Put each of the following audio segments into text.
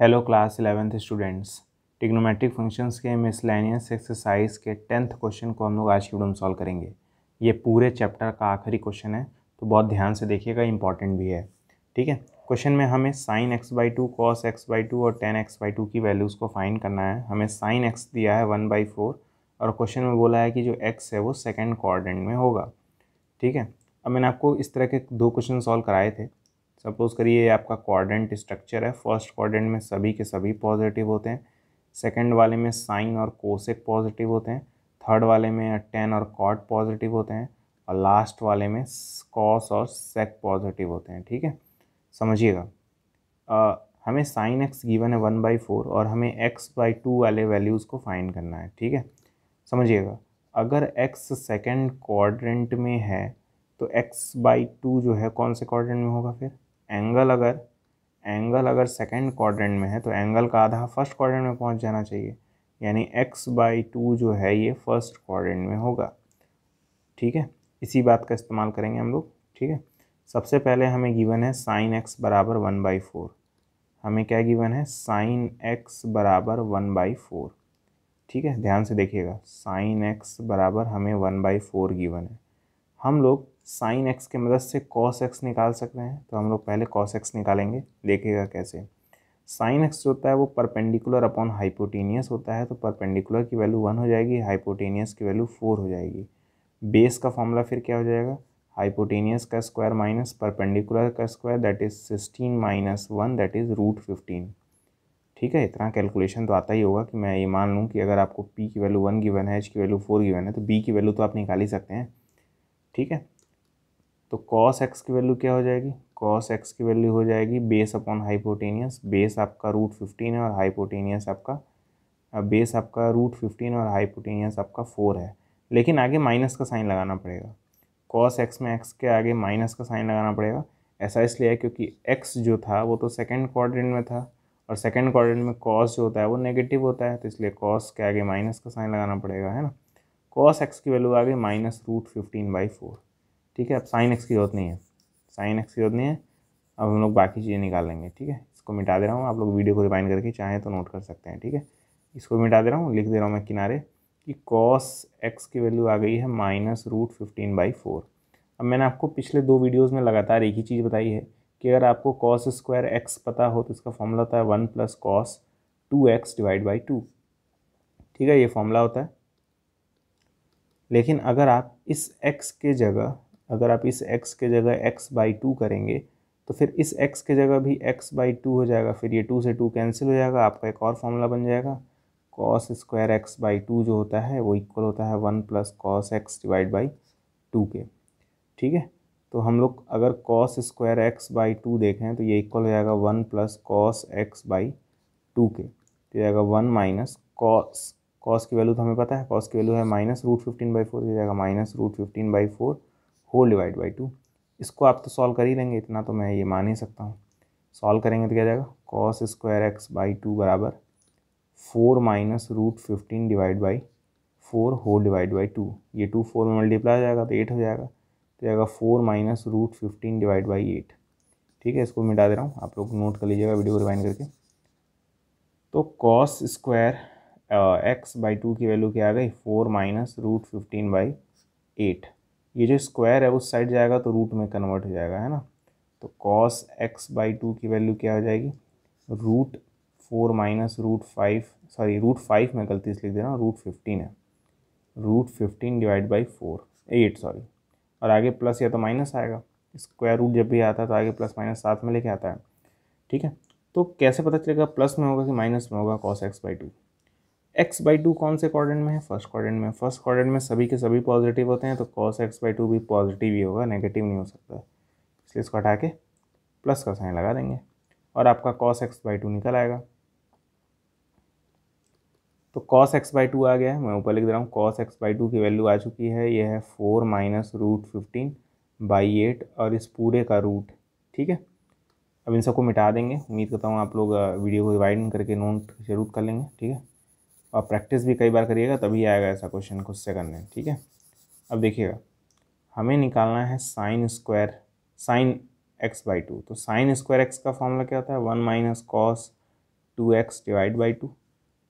hello class eleventh students trigonometric functions के miscellaneous exercise के tenth question को हम लोग आज की वीडियो में सॉल्व करेंगे ये पूरे चैप्टर का आखिरी क्वेश्चन है तो बहुत ध्यान से देखिएगा इंपॉर्टेंट भी है ठीक है क्वेश्चन में हमें sine x by two cos x by two और टेन एक्स बाई टू की वैल्यूज़ को फाइन करना है हमें साइन एक्स दिया है वन बाई फोर और क्वेश्चन में बोला है कि जो एक्स है वो सेकेंड कॉर्डेंट में होगा ठीक है अब मैंने आपको इस तरह के दो क्वेश्चन सॉल्व कराए थे सपोज़ करिए आपका क्वाड्रेंट स्ट्रक्चर है फर्स्ट क्वाड्रेंट में सभी के सभी पॉजिटिव होते हैं सेकंड वाले में साइन और कोसेक पॉजिटिव होते हैं थर्ड वाले में टेन और कॉट पॉजिटिव होते हैं और लास्ट वाले में कॉस और सेक पॉजिटिव होते हैं ठीक है समझिएगा हमें साइन एक्स गिवन है वन बाई फोर और हमें एक्स बाई टू वाले वैल्यूज़ को फाइंड करना है ठीक है समझिएगा अगर एक्स सेकेंड क्वाड्रेंट में है तो एक्स बाई टू जो है कौन से क्वाड्रेंट में होगा फिर एंगल अगर एंगल अगर सेकेंड क्वाड्रेंट में है तो एंगल का आधा फर्स्ट क्वाड्रेंट में पहुंच जाना चाहिए यानी एक्स बाई टू जो है ये फर्स्ट क्वाड्रेंट में होगा ठीक है इसी बात का इस्तेमाल करेंगे हम लोग ठीक है सबसे पहले हमें गिवन है साइन एक्स बराबर वन बाई फोर हमें क्या गिवन है साइन एक्स बराबर वन बाई फोर ठीक है ध्यान से देखिएगा साइन एक्स बराबर हमें वन बाई फोर गिवन है हम लोग साइन एक्स के मदद से कॉस एक्स निकाल सकते हैं तो हम लोग पहले कॉस एक्स निकालेंगे देखिएगा कैसे साइन एक्स जो होता है वो परपेंडिकुलर अपॉन हाइपोटेनियस होता है तो परपेंडिकुलर की वैल्यू वन हो जाएगी हाइपोटेनियस की वैल्यू फोर हो जाएगी बेस का फॉर्मूला फिर क्या हो जाएगा हाइपोटेनियस का स्क्वायर माइनस परपेंडिकुलर का square that is sixteen minus one that is root fifteen ठीक है इतना कैलकुलेशन तो आता ही होगा कि मैं ये मान लूँ कि अगर आपको पी की वैल्यू वन गिवन है एच की वैल्यू फोर गिवन है तो बी की वैल्यू तो आप निकाल ही सकते हैं ठीक है तो कॉस एक्स की वैल्यू क्या हो जाएगी कॉस एक्स की वैल्यू हो जाएगी बेस अपॉन हाइपोटेनियस बेस आपका रूट फिफ्टीन है और हाइपोटेनियस आपका बेस आपका रूट फिफ्टीन और हाइपोटेनियस आपका फोर है लेकिन आगे माइनस का साइन लगाना पड़ेगा कॉस एक्स में एक्स के आगे माइनस का साइन लगाना पड़ेगा ऐसा इसलिए है क्योंकि एक्स जो था वो तो सेकेंड क्वाड्रेंट में था और सेकेंड क्वाड्रेंट में कॉस जो होता है वो नेगेटिव होता है तो इसलिए कॉस के आगे माइनस का साइन लगाना पड़ेगा है ना कॉस एक्स की वैल्यू आ गई minus root fifteen by four ठीक है अब साइन एक्स की जरूरत नहीं है साइन एक्स की जरूरत नहीं है अब हम लोग बाकी चीज़ें निकाल लेंगे ठीक है इसको मिटा दे रहा हूँ आप लोग वीडियो को रिमाइंड करके चाहें तो नोट कर सकते हैं ठीक है इसको मिटा दे रहा हूँ लिख दे रहा हूँ मैं किनारे कि कॉस एक्स की वैल्यू आ गई है minus root fifteen by four अब मैंने आपको पिछले दो वीडियोज़ में लगातार एक ही चीज़ बताई है कि अगर आपको कॉस स्क्वायर एक्स पता हो तो इसका फॉर्मूला होता है one plus cos two x divide by two ठीक है ये फॉर्मूला होता है लेकिन अगर आप इस एक्स के जगह अगर आप इस x के जगह x बाई टू करेंगे तो फिर इस x के जगह भी x बाई टू हो जाएगा फिर ये टू से टू कैंसिल हो जाएगा आपका एक और फॉर्मूला बन जाएगा cos square x by two जो होता है वो इक्वल होता है one plus cos x divide by two के ठीक है तो हम लोग अगर cos square x by two देखें तो ये इक्वल हो जाएगा one plus cos x by two के तो जाएगा वन माइनस कॉस कॉस की वैल्यू तो हमें पता है कॉस की वैल्यू है minus root fifteen by four जाएगा minus root fifteen by four whole divide by two इसको आप तो सॉल्व कर ही लेंगे इतना तो मैं ये मान ही सकता हूँ सॉल्व करेंगे तो क्या जाएगा cos square x by two बराबर four minus root fifteen divide by four whole divide by two ये टू फोर में मल्टीप्लाई हो जाएगा तो एट हो जाएगा तो जाएगा four minus root fifteen divide by eight ठीक है इसको मिटा दे रहा हूँ आप लोग नोट कर लीजिएगा वीडियो रिवाइंड करके तो cos square x by two की वैल्यू क्या आ गई four minus root fifteen by eight ये जो स्क्वायर है उस साइड जाएगा तो रूट में कन्वर्ट हो जाएगा है ना तो कॉस एक्स बाई टू की वैल्यू क्या हो जाएगी root four minus root five sorry root five में गलती से लिख दे रहा हूँ रूट फिफ्टीन है root fifteen divide by four eight sorry और आगे प्लस या तो माइनस आएगा स्क्वायर रूट जब भी आता है तो आगे प्लस माइनस साथ में लेके आता है ठीक है तो कैसे पता चलेगा प्लस में होगा कि माइनस में होगा cos x by two x by two कौन से क्वारन में है फर्स्ट क्वारन में फर्स्ट क्वाड्रेंट में सभी के सभी पॉजिटिव होते हैं तो कॉस एक्स बाई टू भी पॉजिटिव ही होगा नेगेटिव नहीं हो सकता इसलिए इसको हटा के प्लस का साइन लगा देंगे और आपका कॉस एक्स बाई टू निकल आएगा तो कॉस एक्स बाई टू आ गया है मैं ऊपर लिख दे रहा हूँ कॉस एक्स बाई टू की वैल्यू आ चुकी है यह है four minus root fifteen by eight और इस पूरे का रूट ठीक है अब इन सबको मिटा देंगे उम्मीद करता हूँ आप लोग वीडियो को रिवाइड करके नोट जरूर कर लेंगे ठीक है और प्रैक्टिस भी कई बार करिएगा तभी आएगा ऐसा क्वेश्चन खुद से करने ठीक है अब देखिएगा हमें निकालना है sine square sine x by two तो साइन स्क्वायर एक्स का फॉर्मूला क्या होता है one minus cos two x divide by two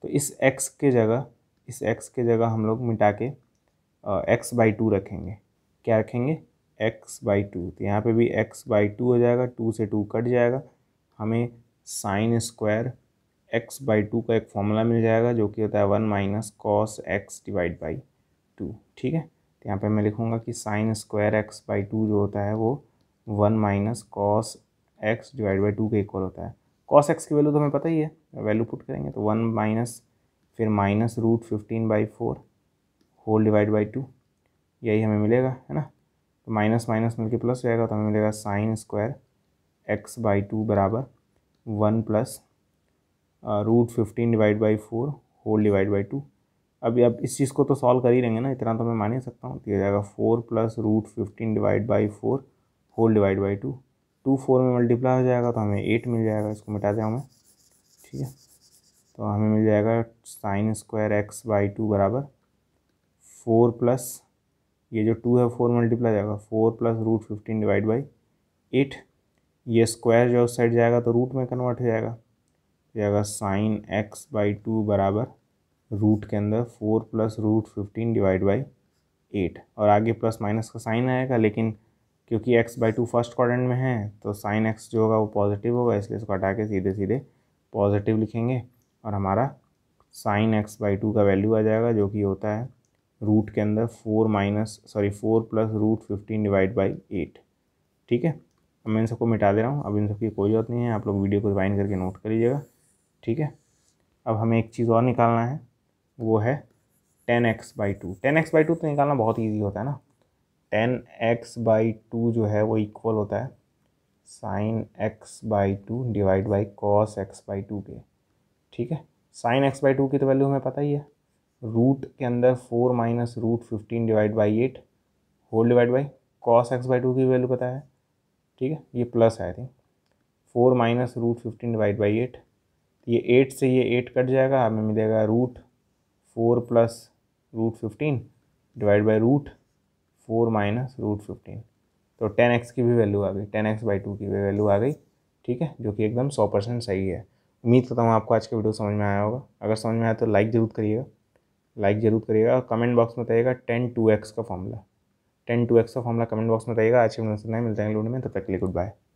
तो इस एक्स के जगह इस एक्स के जगह हम लोग मिटा के एक्स बाई टू रखेंगे क्या रखेंगे एक्स बाई टू तो यहाँ पे भी एक्स बाई टू हो जाएगा टू से टू कट जाएगा हमें sine square x by two का एक फॉर्मूला मिल जाएगा जो कि होता है one minus cos x divide by two ठीक है तो यहाँ पे मैं लिखूँगा कि sine square x by two जो होता है वो one minus cos x divide by two के इक्वल होता है कॉस एक्स की वैल्यू तो हमें पता ही है वैल्यू पुट करेंगे तो वन माइनस फिर minus root fifteen by four whole divide by two यही हमें मिलेगा है ना तो माइनस माइनस मिलकर प्लस हो जाएगा तो हमें मिलेगा sine square x by two बराबर one plus root fifteen divide by four whole divide by two अभी अब इस चीज़ को तो सॉल्व कर ही रहेंगे ना इतना तो मैं मान ही सकता हूँ दिया तो जाएगा four plus root fifteen divide by four whole divide by two two four में मल्टीप्लाई हो जाएगा तो हमें एट मिल जाएगा इसको मिटा दें हमें ठीक है तो हमें मिल जाएगा sine square x by two बराबर फोर प्लस ये जो टू है फोर मल्टीप्लाई जाएगा four plus root fifteen divide by eight ये स्क्वायर जो उस साइड जाएगा तो रूट में कन्वर्ट हो जाएगा ये आएगा साइन एक्स बाई टू बराबर रूट के अंदर four plus root fifteen divide by eight और आगे प्लस माइनस का साइन आएगा लेकिन क्योंकि x by two first quadrant में है तो साइन एक्स जो होगा वो पॉजिटिव होगा इसलिए इसको हटा के सीधे सीधे पॉजिटिव लिखेंगे और हमारा साइन एक्स बाई टू का वैल्यू आ जाएगा जो कि होता है रूट के अंदर four minus sorry four plus root fifteen divide by eight ठीक है अब मैं इन सबको मिटा दे रहा हूँ अब इन सबकी कोई ज़रूरत नहीं है आप लोग वीडियो को ज्वाइन करके नोट कर लीजिएगा ठीक है अब हमें एक चीज़ और निकालना है वो है tan x by two tan x by two तो निकालना बहुत ईजी होता है ना टेन एक्स बाई टू जो है वो इक्वल होता है sine x by two divide by cos x by two के ठीक है साइन एक्स बाई टू की तो वैल्यू हमें पता ही है रूट के अंदर four minus root fifteen divide by eight whole divide by cos x by two की वैल्यू पता है ठीक है ये plus I think four minus root fifteen divide by eight ये एट से ये एट कट जाएगा हमें मिलेगा root four plus root fifteen divide by root four minus root fifteen तो टेन एक्स की भी वैल्यू आ गई टेन एक्स बाई टू की भी वैल्यू आ गई ठीक है जो कि एकदम सौ परसेंट सही है उम्मीद करता हूँ आपको आज का वीडियो समझ में आया होगा अगर समझ में आया तो लाइक ज़रूर करिएगा लाइक ज़रूर करिएगा और कमेंट बॉक्स में बताइएगा टेन टू एक्स का फॉर्मूला टेन टू एक्स का फॉर्मूला कमेंट बॉक्स में बताइएगा आज के वीडियो में मिलते हैं लोड में तब तक के लिए गुड बाय